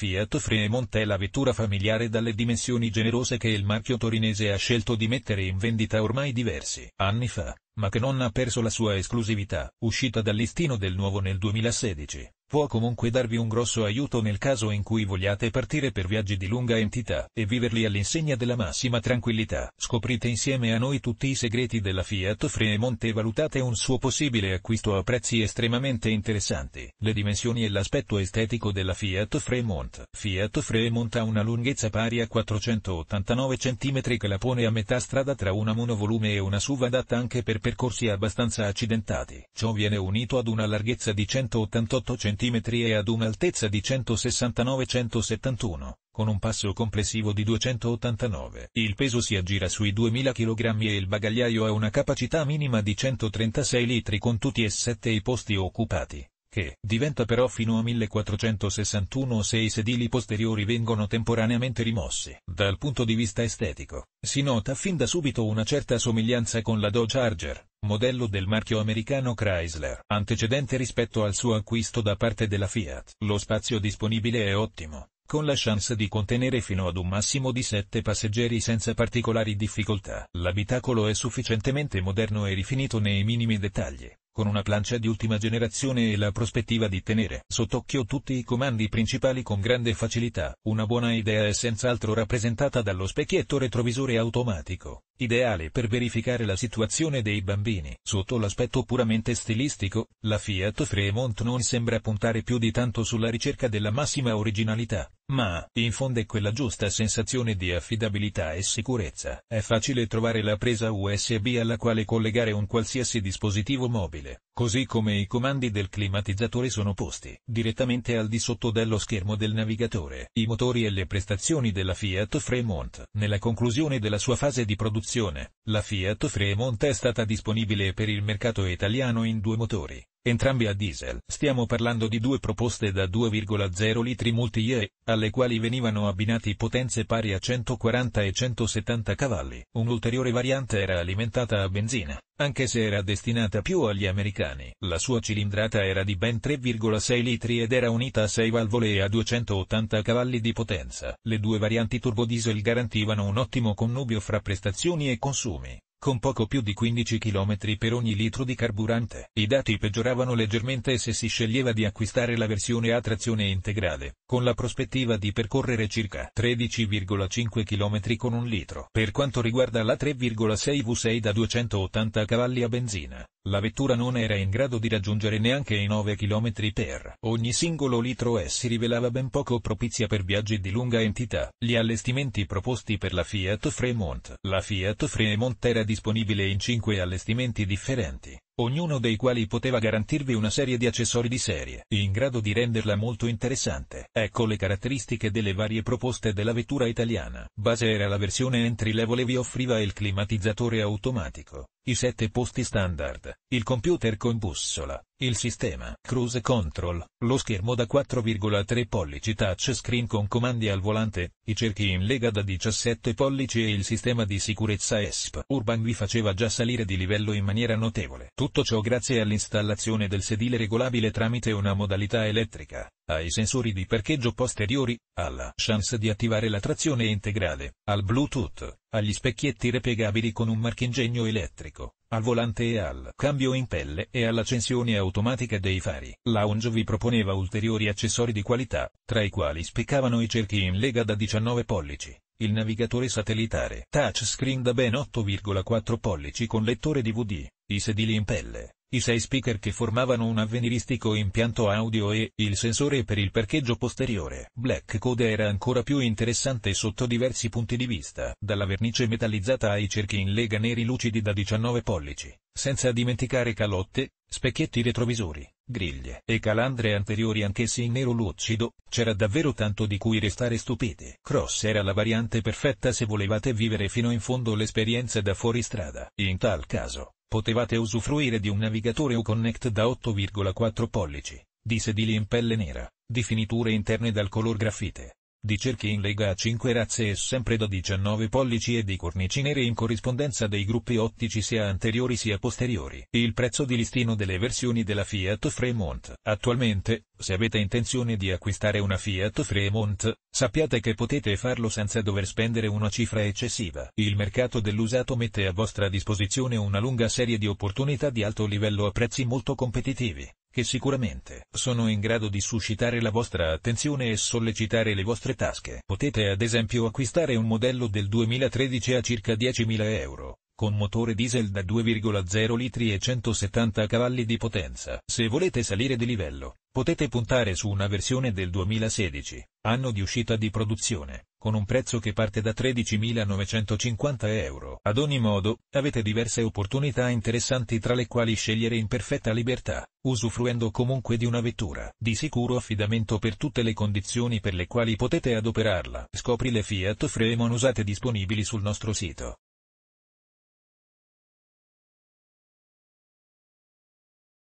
Fiat Fremont è la vettura familiare dalle dimensioni generose che il marchio torinese ha scelto di mettere in vendita ormai diversi anni fa ma che non ha perso la sua esclusività, uscita dal listino del nuovo nel 2016, può comunque darvi un grosso aiuto nel caso in cui vogliate partire per viaggi di lunga entità e viverli all'insegna della massima tranquillità. Scoprite insieme a noi tutti i segreti della Fiat Fremont e valutate un suo possibile acquisto a prezzi estremamente interessanti. Le dimensioni e l'aspetto estetico della Fiat Fremont. Fiat Fremont ha una lunghezza pari a 489 cm che la pone a metà strada tra una monovolume e una SUV adatta anche per percorsi abbastanza accidentati. Ciò viene unito ad una larghezza di 188 cm e ad un'altezza di 169-171, con un passo complessivo di 289. Il peso si aggira sui 2000 kg e il bagagliaio ha una capacità minima di 136 litri con tutti e sette i posti occupati che diventa però fino a 1461 se i sedili posteriori vengono temporaneamente rimossi. Dal punto di vista estetico, si nota fin da subito una certa somiglianza con la Dodge Charger, modello del marchio americano Chrysler, antecedente rispetto al suo acquisto da parte della Fiat. Lo spazio disponibile è ottimo, con la chance di contenere fino ad un massimo di 7 passeggeri senza particolari difficoltà. L'abitacolo è sufficientemente moderno e rifinito nei minimi dettagli, con una plancia di ultima generazione e la prospettiva di tenere sott'occhio tutti i comandi principali con grande facilità. Una buona idea è senz'altro rappresentata dallo specchietto retrovisore automatico, ideale per verificare la situazione dei bambini. Sotto l'aspetto puramente stilistico, la Fiat Fremont non sembra puntare più di tanto sulla ricerca della massima originalità, ma infonde quella giusta sensazione di affidabilità e sicurezza. È facile trovare la presa USB alla quale collegare un qualsiasi dispositivo mobile, così come i comandi del climatizzatore sono posti direttamente al di sotto dello schermo del navigatore. I motori e le prestazioni della Fiat Fremont. Nella conclusione della sua fase di produzione, la Fiat Fremont è stata disponibile per il mercato italiano in due motori entrambi a diesel. Stiamo parlando di due proposte da 2,0 litri multi-IE, alle quali venivano abbinati potenze pari a 140 e 170 cavalli. Un'ulteriore variante era alimentata a benzina, anche se era destinata più agli americani. La sua cilindrata era di ben 3,6 litri ed era unita a 6 valvole e a 280 cavalli di potenza. Le due varianti turbodiesel garantivano un ottimo connubio fra prestazioni e consumi con poco più di 15 km per ogni litro di carburante. I dati peggioravano leggermente se si sceglieva di acquistare la versione a trazione integrale con la prospettiva di percorrere circa 13,5 km con un litro. Per quanto riguarda la 3,6 V6 da 280 cavalli a benzina, la vettura non era in grado di raggiungere neanche i 9 km per ogni singolo litro e si rivelava ben poco propizia per viaggi di lunga entità. Gli allestimenti proposti per la Fiat Fremont. La Fiat Fremont era disponibile in 5 allestimenti differenti ognuno dei quali poteva garantirvi una serie di accessori di serie, in grado di renderla molto interessante. Ecco le caratteristiche delle varie proposte della vettura italiana. Base era la versione entry-level e vi offriva il climatizzatore automatico, i sette posti standard, il computer con bussola, il sistema cruise control, lo schermo da 4,3 pollici touch screen con comandi al volante, i cerchi in lega da 17 pollici e il sistema di sicurezza ESP Urban vi faceva già salire di livello in maniera notevole. Tutto ciò grazie all'installazione del sedile regolabile tramite una modalità elettrica ai sensori di parcheggio posteriori, alla chance di attivare la trazione integrale, al Bluetooth, agli specchietti repiegabili con un marchingegno elettrico, al volante e al cambio in pelle e all'accensione automatica dei fari. Lounge vi proponeva ulteriori accessori di qualità, tra i quali spiccavano i cerchi in lega da 19 pollici, il navigatore satellitare touchscreen da ben 8,4 pollici con lettore DVD, i sedili in pelle, i sei speaker che formavano un avveniristico impianto audio e il sensore per il parcheggio posteriore. Black Code era ancora più interessante sotto diversi punti di vista, dalla vernice metallizzata ai cerchi in lega neri lucidi da 19 pollici, senza dimenticare calotte, specchietti retrovisori, griglie e calandre anteriori anch'essi in nero lucido, c'era davvero tanto di cui restare stupiti. Cross era la variante perfetta se volevate vivere fino in fondo l'esperienza da fuoristrada. In tal caso, potevate usufruire di un navigatore o connect da 8,4 pollici, di sedili in pelle nera, di finiture interne dal color graffite, di cerchi in lega a 5 razze e sempre da 19 pollici e di cornici nere in corrispondenza dei gruppi ottici sia anteriori sia posteriori. Il prezzo di listino delle versioni della Fiat Fremont. Attualmente, se avete intenzione di acquistare una Fiat Fremont, sappiate che potete farlo senza dover spendere una cifra eccessiva. Il mercato dell'usato mette a vostra disposizione una lunga serie di opportunità di alto livello a prezzi molto competitivi che sicuramente sono in grado di suscitare la vostra attenzione e sollecitare le vostre tasche. Potete ad esempio acquistare un modello del 2013 a circa 10.000 euro, con motore diesel da 2,0 litri e 170 cavalli di potenza. Se volete salire di livello, potete puntare su una versione del 2016, anno di uscita di produzione, con un prezzo che parte da 13.950 euro. Ad ogni modo, avete diverse opportunità interessanti tra le quali scegliere in perfetta libertà, usufruendo comunque di una vettura. Di sicuro affidamento per tutte le condizioni per le quali potete adoperarla. Scopri le Fiat Fremon usate disponibili sul nostro sito.